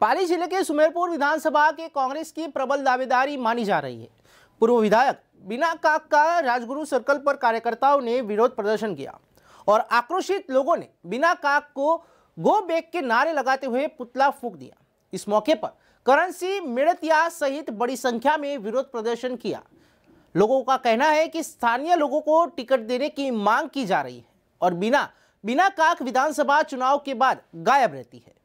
पाली जिले के सुमेरपुर विधानसभा के कांग्रेस की प्रबल दावेदारी मानी जा रही है पूर्व विधायक बिना काक का राजगुरु सर्कल पर कार्यकर्ताओं ने विरोध प्रदर्शन किया और आक्रोशित लोगों ने बिना काक को गो बैक के नारे लगाते हुए पुतला फूक दिया इस मौके पर करण सिंह मिड़तिया सहित बड़ी संख्या में विरोध प्रदर्शन किया लोगों का कहना है कि स्थानीय लोगों को टिकट देने की मांग की जा रही है और बिना बिना काक विधानसभा चुनाव के बाद गायब रहती है